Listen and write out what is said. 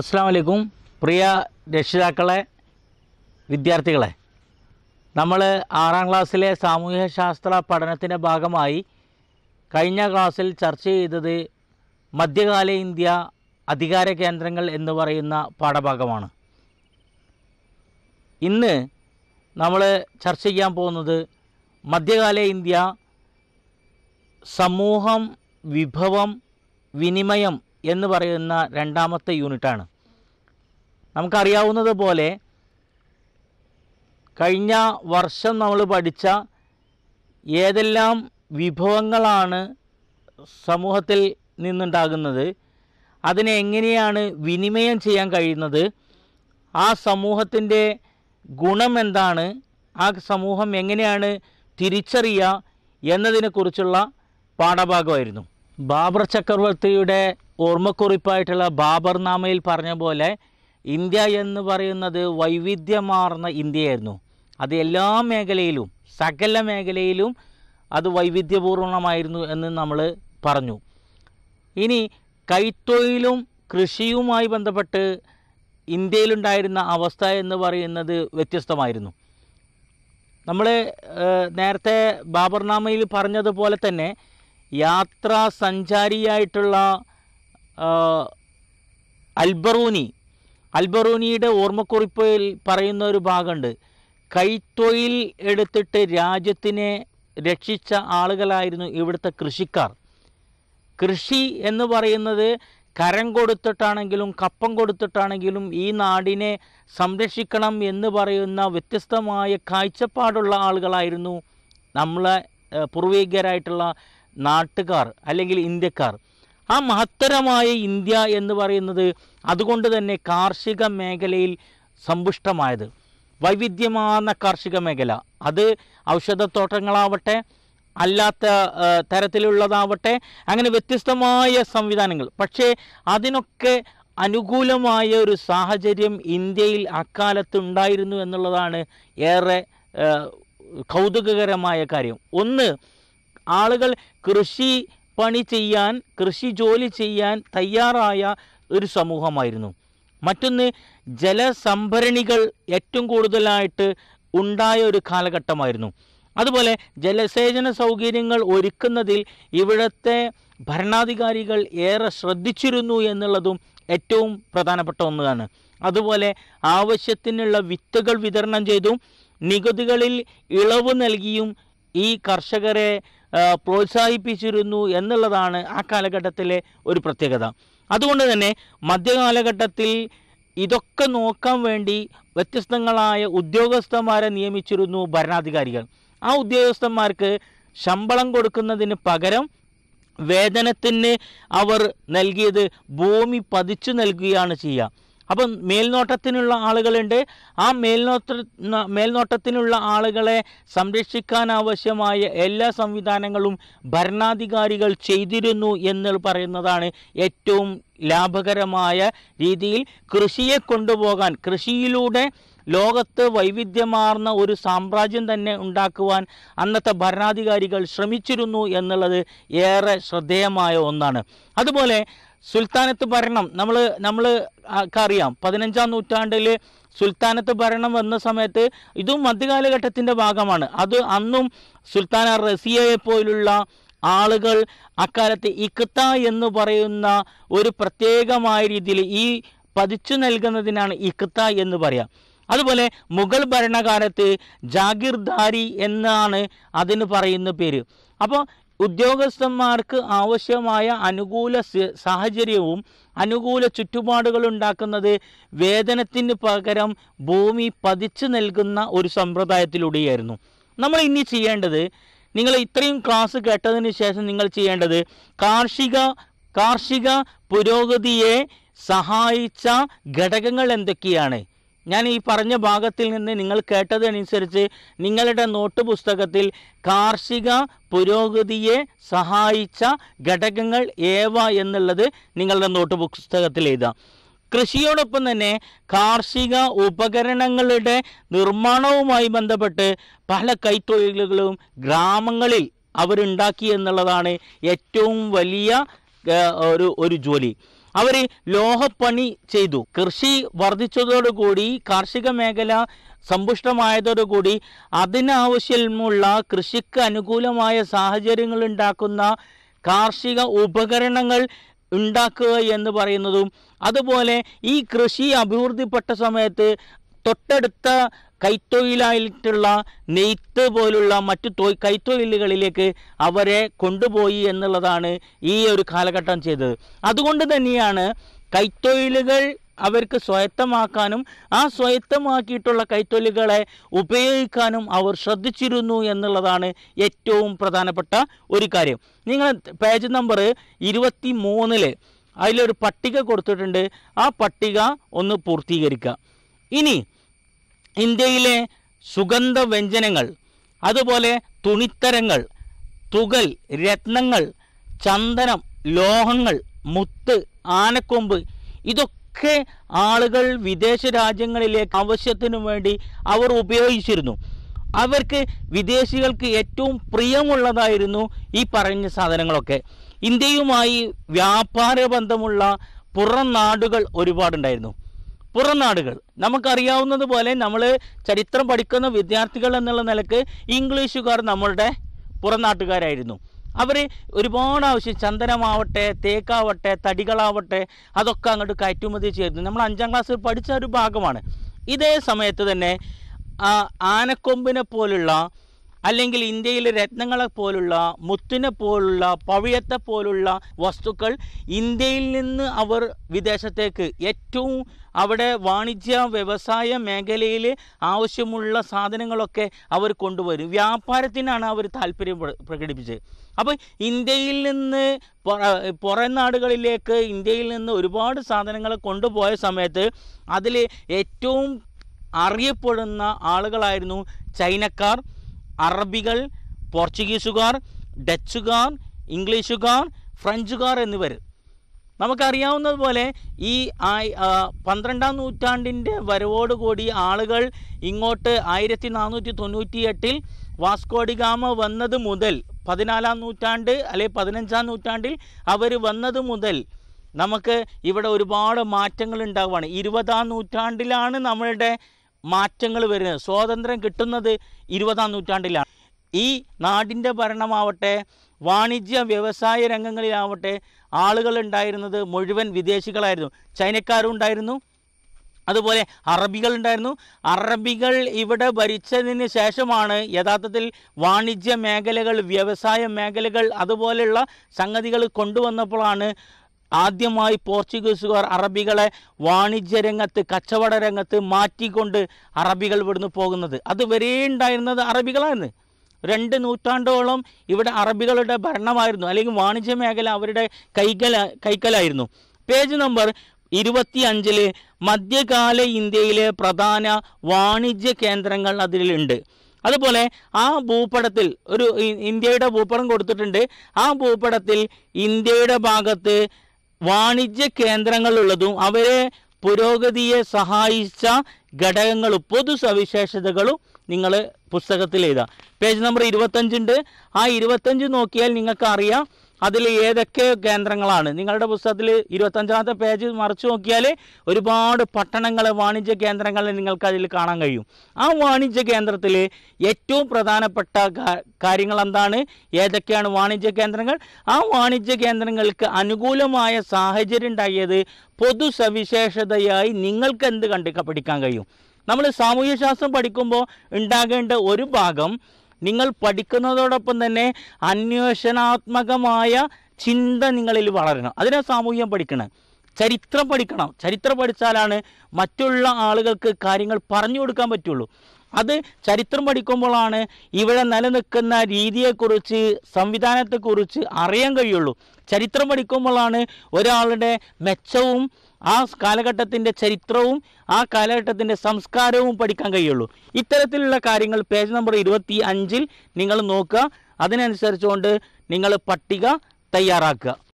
അസ്സാം വലൈക്കും പ്രിയ രക്ഷിതാക്കളെ വിദ്യാർത്ഥികളെ നമ്മൾ ആറാം ക്ലാസ്സിലെ സാമൂഹ്യ ശാസ്ത്ര പഠനത്തിൻ്റെ ഭാഗമായി കഴിഞ്ഞ ക്ലാസ്സിൽ ചർച്ച ചെയ്തത് മധ്യകാല ഇന്ത്യ അധികാര കേന്ദ്രങ്ങൾ എന്ന് പറയുന്ന പാഠഭാഗമാണ് ഇന്ന് നമ്മൾ ചർച്ച ചെയ്യാൻ പോകുന്നത് മധ്യകാല ഇന്ത്യ സമൂഹം വിഭവം വിനിമയം എന്ന് പറയുന്ന രണ്ടാമത്തെ യൂണിറ്റാണ് നമുക്കറിയാവുന്നതുപോലെ കഴിഞ്ഞ വർഷം നമ്മൾ പഠിച്ച ഏതെല്ലാം വിഭവങ്ങളാണ് സമൂഹത്തിൽ നിന്നുണ്ടാകുന്നത് അതിനെ എങ്ങനെയാണ് വിനിമയം ചെയ്യാൻ കഴിയുന്നത് ആ സമൂഹത്തിൻ്റെ ഗുണം എന്താണ് ആ സമൂഹം എങ്ങനെയാണ് തിരിച്ചറിയുക എന്നതിനെക്കുറിച്ചുള്ള പാഠഭാഗമായിരുന്നു ബാബർ ചക്രവർത്തിയുടെ ഓർമ്മക്കുറിപ്പായിട്ടുള്ള ബാബർനാമയിൽ പറഞ്ഞ പോലെ ഇന്ത്യ എന്ന് പറയുന്നത് വൈവിധ്യമാർന്ന ഇന്ത്യയായിരുന്നു അത് എല്ലാ മേഖലയിലും സകല മേഖലയിലും അത് വൈവിധ്യപൂർണമായിരുന്നു എന്ന് നമ്മൾ പറഞ്ഞു ഇനി കൈത്തൊഴിലും കൃഷിയുമായി ബന്ധപ്പെട്ട് ഇന്ത്യയിലുണ്ടായിരുന്ന അവസ്ഥ എന്ന് പറയുന്നത് വ്യത്യസ്തമായിരുന്നു നമ്മൾ നേരത്തെ ബാബർനാമയിൽ പറഞ്ഞതുപോലെ തന്നെ യാത്രാ സഞ്ചാരിയായിട്ടുള്ള അൽബറൂനി അൽബറൂനിയുടെ ഓർമ്മക്കുറിപ്പിൽ പറയുന്ന ഒരു ഭാഗമുണ്ട് കൈത്തൊഴിൽ എടുത്തിട്ട് രാജ്യത്തിനെ രക്ഷിച്ച ആളുകളായിരുന്നു ഇവിടുത്തെ കൃഷിക്കാർ കൃഷി എന്ന് പറയുന്നത് കരം കൊടുത്തിട്ടാണെങ്കിലും കപ്പം കൊടുത്തിട്ടാണെങ്കിലും ഈ നാടിനെ സംരക്ഷിക്കണം എന്ന് പറയുന്ന വ്യത്യസ്തമായ കാഴ്ചപ്പാടുള്ള ആളുകളായിരുന്നു നമ്മളെ പൂർവികരായിട്ടുള്ള നാട്ടുകാർ അല്ലെങ്കിൽ ഇന്ത്യക്കാർ ആ മഹത്തരമായ ഇന്ത്യ എന്ന് പറയുന്നത് അതുകൊണ്ട് തന്നെ കാർഷിക മേഖലയിൽ സമ്പുഷ്ടമായത് വൈവിധ്യമാർന്ന കാർഷിക മേഖല അത് ഔഷധത്തോട്ടങ്ങളാവട്ടെ അല്ലാത്ത തരത്തിലുള്ളതാവട്ടെ അങ്ങനെ വ്യത്യസ്തമായ സംവിധാനങ്ങൾ പക്ഷേ അതിനൊക്കെ അനുകൂലമായ ഒരു സാഹചര്യം ഇന്ത്യയിൽ അക്കാലത്ത് ഉണ്ടായിരുന്നു എന്നുള്ളതാണ് ഏറെ കൗതുകകരമായ കാര്യം ഒന്ന് ആളുകൾ കൃഷി പണി ചെയ്യാൻ കൃഷി ജോലി ചെയ്യാൻ തയ്യാറായ ഒരു സമൂഹമായിരുന്നു മറ്റൊന്ന് ജലസംഭരണികൾ ഏറ്റവും കൂടുതലായിട്ട് ഉണ്ടായ ഒരു കാലഘട്ടമായിരുന്നു അതുപോലെ ജലസേചന സൗകര്യങ്ങൾ ഒരുക്കുന്നതിൽ ഇവിടുത്തെ ഭരണാധികാരികൾ ഏറെ ശ്രദ്ധിച്ചിരുന്നു എന്നുള്ളതും ഏറ്റവും പ്രധാനപ്പെട്ട ഒന്നാണ് അതുപോലെ ആവശ്യത്തിനുള്ള വിത്തുകൾ വിതരണം ചെയ്തും നികുതികളിൽ ഇളവ് നൽകിയും ഈ കർഷകരെ പ്രോത്സാഹിപ്പിച്ചിരുന്നു എന്നുള്ളതാണ് ആ കാലഘട്ടത്തിലെ ഒരു പ്രത്യേകത അതുകൊണ്ട് തന്നെ മധ്യകാലഘട്ടത്തിൽ ഇതൊക്കെ നോക്കാൻ വേണ്ടി വ്യത്യസ്തങ്ങളായ ഉദ്യോഗസ്ഥന്മാരെ നിയമിച്ചിരുന്നു ഭരണാധികാരികൾ ആ ഉദ്യോഗസ്ഥന്മാർക്ക് ശമ്പളം കൊടുക്കുന്നതിന് പകരം വേതനത്തിന് അവർ നൽകിയത് ഭൂമി പതിച്ചു നൽകുകയാണ് ചെയ്യുക അപ്പം മേൽനോട്ടത്തിനുള്ള ആളുകളുണ്ട് ആ മേൽനോട്ട മേൽനോട്ടത്തിനുള്ള ആളുകളെ സംരക്ഷിക്കാനാവശ്യമായ എല്ലാ സംവിധാനങ്ങളും ഭരണാധികാരികൾ ചെയ്തിരുന്നു എന്ന് പറയുന്നതാണ് ഏറ്റവും ലാഭകരമായ രീതിയിൽ കൃഷിയെ കൊണ്ടുപോകാൻ കൃഷിയിലൂടെ ലോകത്ത് വൈവിധ്യമാർന്ന ഒരു സാമ്രാജ്യം തന്നെ ഉണ്ടാക്കുവാൻ അന്നത്തെ ഭരണാധികാരികൾ ശ്രമിച്ചിരുന്നു എന്നുള്ളത് ഏറെ ശ്രദ്ധേയമായ ഒന്നാണ് അതുപോലെ സുൽത്താനത്ത് ഭരണം നമ്മൾ നമ്മൾ അറിയാം പതിനഞ്ചാം നൂറ്റാണ്ടിൽ സുൽത്താനത്ത് ഭരണം വന്ന സമയത്ത് ഇതും മധ്യകാലഘട്ടത്തിൻ്റെ ഭാഗമാണ് അത് അന്നും സുൽത്താന റസിയയെ പോലുള്ള ആളുകൾ അക്കാലത്ത് ഇക്ത എന്ന് പറയുന്ന ഒരു പ്രത്യേകമായ രീതിയിൽ ഈ പതിച്ചു നൽകുന്നതിനാണ് ഇക്ത എന്ന് പറയാം അതുപോലെ മുഗൾ ഭരണകാലത്ത് ജാഗിർദാരി എന്നാണ് അതിന് പറയുന്ന പേര് അപ്പോൾ ഉദ്യോഗസ്ഥന്മാർക്ക് ആവശ്യമായ അനുകൂല സാഹചര്യവും അനുകൂല ചുറ്റുപാടുകൾ ഉണ്ടാക്കുന്നത് വേതനത്തിന് പകരം ഭൂമി പതിച്ചു നൽകുന്ന ഒരു സമ്പ്രദായത്തിലൂടെയായിരുന്നു നമ്മൾ ഇനി ചെയ്യേണ്ടത് നിങ്ങൾ ഇത്രയും ക്ലാസ് കേട്ടതിന് ശേഷം നിങ്ങൾ ചെയ്യേണ്ടത് കാർഷിക കാർഷിക പുരോഗതിയെ സഹായിച്ച ഘടകങ്ങൾ എന്തൊക്കെയാണ് ഞാൻ ഈ പറഞ്ഞ ഭാഗത്തിൽ നിന്ന് നിങ്ങൾ കേട്ടതനുസരിച്ച് നിങ്ങളുടെ നോട്ട് പുസ്തകത്തിൽ കാർഷിക പുരോഗതിയെ സഹായിച്ച ഘടകങ്ങൾ ഏവ എന്നുള്ളത് നിങ്ങളുടെ നോട്ട് പുസ്തകത്തിൽ എഴുതാം കൃഷിയോടൊപ്പം തന്നെ കാർഷിക ഉപകരണങ്ങളുടെ നിർമ്മാണവുമായി ബന്ധപ്പെട്ട് പല കൈത്തൊഴിലുകളും ഗ്രാമങ്ങളിൽ അവരുണ്ടാക്കി എന്നുള്ളതാണ് ഏറ്റവും വലിയ ഒരു ഒരു ജോലി അവർ ലോഹപ്പണി ചെയ്തു കൃഷി വർദ്ധിച്ചതോടുകൂടി കാർഷിക മേഖല സമ്പുഷ്ടമായതോടുകൂടി അതിനാവശ്യമുള്ള കൃഷിക്ക് അനുകൂലമായ സാഹചര്യങ്ങൾ ഉണ്ടാക്കുന്ന കാർഷിക ഉപകരണങ്ങൾ ഉണ്ടാക്കുക എന്ന് പറയുന്നതും അതുപോലെ ഈ കൃഷി അഭിവൃദ്ധിപ്പെട്ട സമയത്ത് തൊട്ടടുത്ത കൈത്തൊഴിലായിട്ടുള്ള നെയ്ത്ത് പോലുള്ള മറ്റു തൊയ് കൈത്തൊഴിലുകളിലേക്ക് അവരെ കൊണ്ടുപോയി എന്നുള്ളതാണ് ഈ ഒരു കാലഘട്ടം ചെയ്തത് അതുകൊണ്ട് തന്നെയാണ് കൈത്തൊഴിലുകൾ അവർക്ക് സ്വയത്തമാക്കാനും ആ സ്വയത്തമാക്കിയിട്ടുള്ള കൈത്തൊഴിലുകളെ ഉപയോഗിക്കാനും അവർ ശ്രദ്ധിച്ചിരുന്നു എന്നുള്ളതാണ് ഏറ്റവും പ്രധാനപ്പെട്ട ഒരു കാര്യം നിങ്ങൾ പേജ് നമ്പർ ഇരുപത്തി മൂന്നിൽ അതിലൊരു പട്ടിക കൊടുത്തിട്ടുണ്ട് ആ പട്ടിക ഒന്ന് പൂർത്തീകരിക്കുക ഇനി ഇന്ത്യയിലെ സുഗന്ധ വ്യഞ്ജനങ്ങൾ അതുപോലെ തുണിത്തരങ്ങൾ തുകൽ രത്നങ്ങൾ ചന്ദനം ലോഹങ്ങൾ മുത്ത് ആനക്കൊമ്പ് ഇതൊക്കെ ആളുകൾ വിദേശ രാജ്യങ്ങളിലേക്ക് ആവശ്യത്തിനു വേണ്ടി അവർ ഉപയോഗിച്ചിരുന്നു അവർക്ക് വിദേശികൾക്ക് ഏറ്റവും പ്രിയമുള്ളതായിരുന്നു ഈ പറഞ്ഞ സാധനങ്ങളൊക്കെ ഇന്ത്യയുമായി വ്യാപാര ബന്ധമുള്ള പുറം നാടുകൾ ഒരുപാടുണ്ടായിരുന്നു പുറം നാടുകൾ നമുക്കറിയാവുന്നത് പോലെ നമ്മൾ ചരിത്രം പഠിക്കുന്ന വിദ്യാർത്ഥികൾ എന്നുള്ള നിലക്ക് ഇംഗ്ലീഷുകാർ നമ്മളുടെ പുറം നാട്ടുകാരായിരുന്നു അവർ ഒരുപാട് ആവശ്യം ചന്ദനമാവട്ടെ തേക്കാവട്ടെ തടികളാവട്ടെ അതൊക്കെ അങ്ങോട്ട് കയറ്റുമതി ചെയ്തു നമ്മൾ അഞ്ചാം ക്ലാസ്സിൽ പഠിച്ച ഒരു ഭാഗമാണ് ഇതേ സമയത്ത് തന്നെ ആനക്കൊമ്പിനെ പോലുള്ള അല്ലെങ്കിൽ ഇന്ത്യയിലെ രത്നങ്ങളെ പോലുള്ള മുത്തിനെ പോലുള്ള പവിഴത്തെ പോലുള്ള വസ്തുക്കൾ ഇന്ത്യയിൽ നിന്ന് അവർ വിദേശത്തേക്ക് ഏറ്റവും അവിടെ വാണിജ്യ വ്യവസായ മേഖലയിൽ ആവശ്യമുള്ള സാധനങ്ങളൊക്കെ അവർ കൊണ്ടുവരും വ്യാപാരത്തിനാണ് അവർ താല്പര്യം പ്രകടിപ്പിച്ചത് അപ്പോൾ ഇന്ത്യയിൽ നിന്ന് പുറം നാടുകളിലേക്ക് ഇന്ത്യയിൽ നിന്ന് ഒരുപാട് സാധനങ്ങൾ കൊണ്ടുപോയ സമയത്ത് അതിൽ ഏറ്റവും അറിയപ്പെടുന്ന ആളുകളായിരുന്നു ചൈനക്കാർ അറബികൾ പോർച്ചുഗീസുകാർ ഡച്ചുകാർ ഇംഗ്ലീഷുകാർ ഫ്രഞ്ചുകാർ എന്നിവർ നമുക്കറിയാവുന്നതുപോലെ ഈ പന്ത്രണ്ടാം നൂറ്റാണ്ടിൻ്റെ വരവോടുകൂടി ആളുകൾ ഇങ്ങോട്ട് ആയിരത്തി നാനൂറ്റി തൊണ്ണൂറ്റിയെട്ടിൽ വാസ്കോഡിഗാമ വന്നത് മുതൽ പതിനാലാം നൂറ്റാണ്ട് അല്ലെങ്കിൽ പതിനഞ്ചാം നൂറ്റാണ്ടിൽ അവർ വന്നത് മുതൽ നമുക്ക് ഇവിടെ ഒരുപാട് മാറ്റങ്ങൾ ഉണ്ടാവുകയാണ് ഇരുപതാം നൂറ്റാണ്ടിലാണ് നമ്മളുടെ മാറ്റങ്ങൾ വരുന്നത് സ്വാതന്ത്ര്യം കിട്ടുന്നത് ഇരുപതാം നൂറ്റാണ്ടിലാണ് ഈ നാടിൻ്റെ ഭരണമാവട്ടെ വാണിജ്യ വ്യവസായ രംഗങ്ങളിലാവട്ടെ ആളുകൾ ഉണ്ടായിരുന്നത് മുഴുവൻ വിദേശികളായിരുന്നു ചൈനക്കാരും ഉണ്ടായിരുന്നു അതുപോലെ അറബികൾ ഉണ്ടായിരുന്നു അറബികൾ ഇവിടെ ഭരിച്ചതിന് ശേഷമാണ് യഥാർത്ഥത്തിൽ വാണിജ്യ മേഖലകൾ വ്യവസായ മേഖലകൾ അതുപോലെയുള്ള സംഗതികൾ കൊണ്ടുവന്നപ്പോഴാണ് ആദ്യമായി പോർച്ചുഗീസുകാർ അറബികളെ വാണിജ്യ രംഗത്ത് കച്ചവട രംഗത്ത് മാറ്റിക്കൊണ്ട് അറബികൾ ഇവിടുന്ന് പോകുന്നത് അതുവരെ ഉണ്ടായിരുന്നത് അറബികളായിരുന്നു രണ്ട് നൂറ്റാണ്ടോളം ഇവിടെ അറബികളുടെ ഭരണമായിരുന്നു അല്ലെങ്കിൽ വാണിജ്യ മേഖല അവരുടെ കൈകല കൈക്കലായിരുന്നു പേജ് നമ്പർ ഇരുപത്തിയഞ്ചിൽ മധ്യകാല ഇന്ത്യയിലെ പ്രധാന വാണിജ്യ കേന്ദ്രങ്ങൾ അതിലുണ്ട് അതുപോലെ ആ ഭൂപടത്തിൽ ഒരു ഇന്ത്യയുടെ ഭൂപടം കൊടുത്തിട്ടുണ്ട് ആ ഭൂപടത്തിൽ ഇന്ത്യയുടെ ഭാഗത്ത് വാണിജ്യ കേന്ദ്രങ്ങളുള്ളതും അവരെ പുരോഗതിയെ സഹായിച്ച ഘടകങ്ങളും പൊതു സവിശേഷതകളും നിങ്ങൾ പുസ്തകത്തിൽ എഴുതാം പേജ് നമ്പർ ഇരുപത്തഞ്ചുണ്ട് ആ ഇരുപത്തഞ്ച് നോക്കിയാൽ നിങ്ങൾക്ക് അറിയാം അതിൽ ഏതൊക്കെ കേന്ദ്രങ്ങളാണ് നിങ്ങളുടെ പുസ്തകത്തിൽ ഇരുപത്തഞ്ചാമത്തെ പേജ് മറിച്ചു നോക്കിയാൽ ഒരുപാട് പട്ടണങ്ങൾ വാണിജ്യ കേന്ദ്രങ്ങൾ നിങ്ങൾക്ക് അതിൽ കാണാൻ കഴിയും ആ വാണിജ്യ കേന്ദ്രത്തിൽ ഏറ്റവും പ്രധാനപ്പെട്ട കാര്യങ്ങൾ എന്താണ് ഏതൊക്കെയാണ് വാണിജ്യ കേന്ദ്രങ്ങൾ ആ വാണിജ്യ കേന്ദ്രങ്ങൾക്ക് അനുകൂലമായ സാഹചര്യം ഉണ്ടായത് പൊതുസവിശേഷതയായി നിങ്ങൾക്ക് എന്ത് കണ്ട് പഠിക്കാൻ കഴിയും നമ്മൾ സാമൂഹ്യശാസ്ത്രം പഠിക്കുമ്പോൾ ഉണ്ടാകേണ്ട ഒരു ഭാഗം നിങ്ങൾ പഠിക്കുന്നതോടൊപ്പം തന്നെ അന്വേഷണാത്മകമായ ചിന്ത നിങ്ങളിൽ വളരണം അതിനെ സാമൂഹ്യം പഠിക്കണം ചരിത്രം പഠിക്കണം ചരിത്രം പഠിച്ചാലാണ് മറ്റുള്ള ആളുകൾക്ക് കാര്യങ്ങൾ പറഞ്ഞു കൊടുക്കാൻ പറ്റുള്ളൂ അത് ചരിത്രം പഠിക്കുമ്പോഴാണ് ഇവിടെ നിലനിൽക്കുന്ന രീതിയെക്കുറിച്ച് സംവിധാനത്തെക്കുറിച്ച് അറിയാൻ കഴിയുള്ളൂ ചരിത്രം പഠിക്കുമ്പോഴാണ് ഒരാളുടെ മെച്ചവും ആ കാലഘട്ടത്തിൻ്റെ ചരിത്രവും ആ കാലഘട്ടത്തിൻ്റെ സംസ്കാരവും പഠിക്കാൻ കഴിയുള്ളൂ ഇത്തരത്തിലുള്ള കാര്യങ്ങൾ പേജ് നമ്പർ ഇരുപത്തി അഞ്ചിൽ നിങ്ങൾ നോക്കുക അതിനനുസരിച്ചുകൊണ്ട് നിങ്ങൾ പട്ടിക തയ്യാറാക്കുക